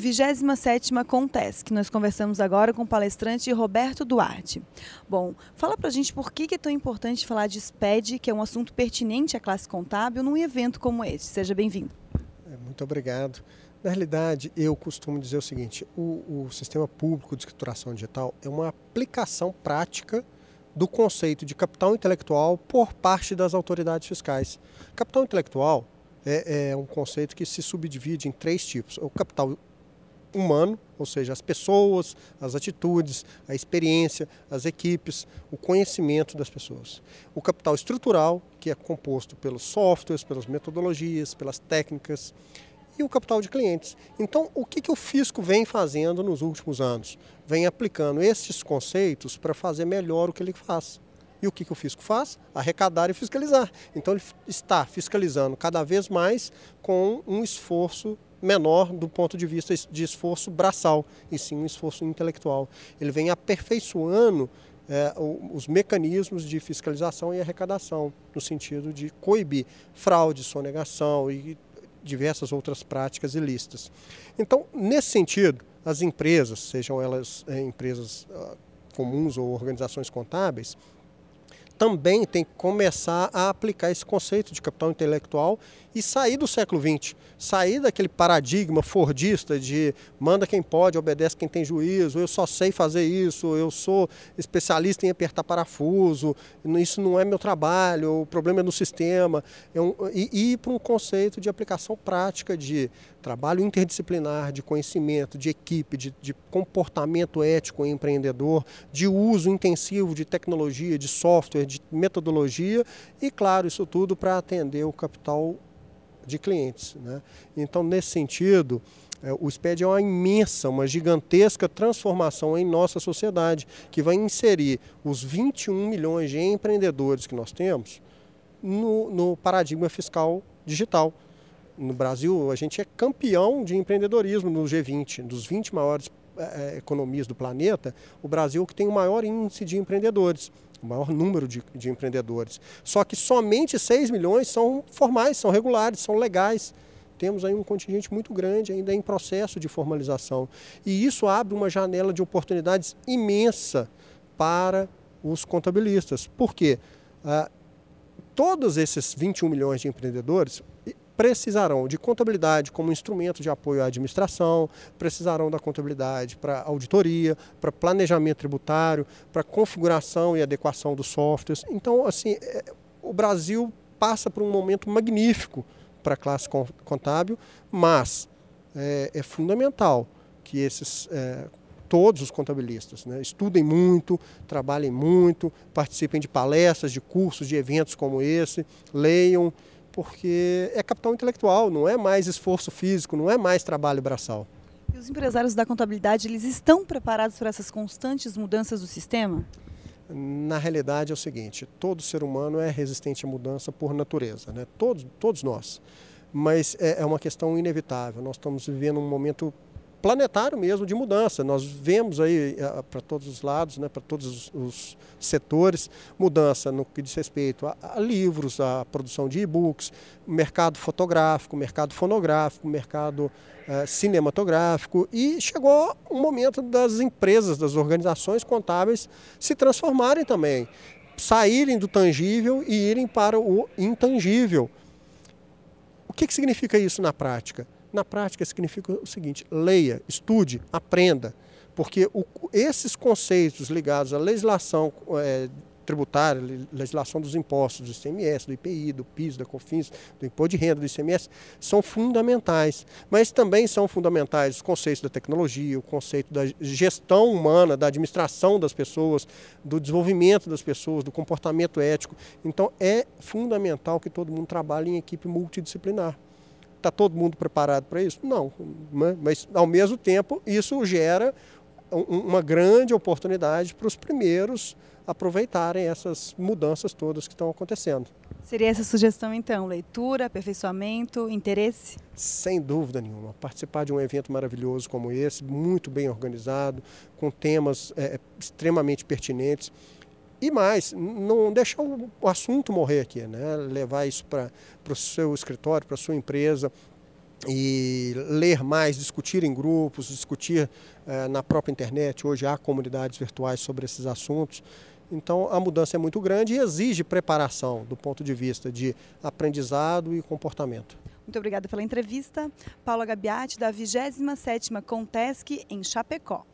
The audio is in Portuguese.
27ª que Nós conversamos agora com o palestrante Roberto Duarte. Bom, fala pra gente por que é tão importante falar de SPED, que é um assunto pertinente à classe contábil, num evento como este. Seja bem-vindo. É, muito obrigado. Na realidade, eu costumo dizer o seguinte, o, o sistema público de escrituração digital é uma aplicação prática do conceito de capital intelectual por parte das autoridades fiscais. Capital intelectual é, é, um conceito que se subdivide em três tipos: o capital humano, ou seja, as pessoas, as atitudes, a experiência, as equipes, o conhecimento das pessoas. O capital estrutural, que é composto pelos softwares, pelas metodologias, pelas técnicas, e o capital de clientes. Então, o que, que o fisco vem fazendo nos últimos anos? Vem aplicando esses conceitos para fazer melhor o que ele faz. E o que, que o fisco faz? Arrecadar e fiscalizar. Então, ele está fiscalizando cada vez mais com um esforço menor do ponto de vista de esforço braçal, e sim um esforço intelectual. Ele vem aperfeiçoando é, os mecanismos de fiscalização e arrecadação, no sentido de coibir fraude, sonegação e diversas outras práticas ilícitas. Então, nesse sentido, as empresas, sejam elas é, empresas ah, comuns ou organizações contábeis, também tem que começar a aplicar esse conceito de capital intelectual e sair do século XX, sair daquele paradigma fordista de manda quem pode, obedece quem tem juízo, eu só sei fazer isso, eu sou especialista em apertar parafuso, isso não é meu trabalho, o problema é no sistema, é e ir para um conceito de aplicação prática de trabalho interdisciplinar, de conhecimento, de equipe, de, de comportamento ético e empreendedor, de uso intensivo de tecnologia, de software, de metodologia e, claro, isso tudo para atender o capital de clientes. Né? Então, nesse sentido, é, o SPED é uma imensa, uma gigantesca transformação em nossa sociedade, que vai inserir os 21 milhões de empreendedores que nós temos no, no paradigma fiscal digital. No Brasil, a gente é campeão de empreendedorismo no G20, dos 20 maiores é, é, economias do planeta, o Brasil é o que tem o maior índice de empreendedores o maior número de, de, empreendedores. Só que somente 6 milhões são formais, são regulares, são legais. Temos aí um contingente muito grande ainda em processo de formalização. E isso abre uma janela de oportunidades imensa para os contabilistas. Por quê? Ah, todos esses 21 milhões de empreendedores, precisarão de contabilidade como instrumento de apoio à administração, precisarão da contabilidade para auditoria, para planejamento tributário, para configuração e adequação dos softwares. Então, assim, é, o Brasil passa por um momento magnífico para a classe contábil, mas é, é fundamental que esses é, todos os contabilistas. Né? Estudem muito, trabalhem muito, participem de palestras, de cursos, de eventos como esse, leiam, porque é capital intelectual, não é mais esforço físico, não é mais trabalho braçal. E os empresários da contabilidade, eles estão preparados para essas constantes mudanças do sistema? Na realidade é o seguinte, todo ser humano é resistente à mudança por natureza, né? todos, todos nós. Mas é, é uma questão inevitável, nós estamos vivendo um momento planetário mesmo de mudança. Nós vemos aí eh, para todos os lados, né, para todos os setores, mudança no que diz respeito a, a livros, a produção de e-books, mercado fotográfico, mercado fonográfico, mercado eh, cinematográfico e chegou um momento das empresas, das organizações contábeis se transformarem também, saírem do tangível e irem para o intangível. O que, que significa isso na prática? Na prática, significa o seguinte: leia, estude, aprenda, porque o, esses conceitos ligados à legislação é, tributária, legislação dos impostos, do ICMS, do IPI, do PIS, da COFINS, do Imposto de Renda, do ICMS, são fundamentais. Mas também são fundamentais os conceitos da tecnologia, o conceito da gestão humana, da administração das pessoas, do desenvolvimento das pessoas, do comportamento ético. Então é fundamental que todo mundo trabalhe em equipe multidisciplinar. Está todo mundo preparado para isso? Não. Né? Mas, ao mesmo tempo, isso gera uma grande oportunidade para os primeiros aproveitarem essas mudanças todas que estão acontecendo. Seria essa sugestão então, leitura, aperfeiçoamento, interesse? Sem dúvida nenhuma. Participar de um evento maravilhoso como esse, muito bem organizado, com temas é, extremamente pertinentes. E mais, não deixar o, assunto morrer aqui, né? levar isso para o seu escritório, para a sua empresa, e ler mais, discutir em grupos, discutir eh, na própria internet. Hoje há comunidades virtuais sobre esses assuntos. Então a mudança é muito grande e exige preparação do ponto de vista de aprendizado e comportamento. Muito obrigada pela entrevista. Paula Gabiati, da 27ª Contesc, em Chapecó.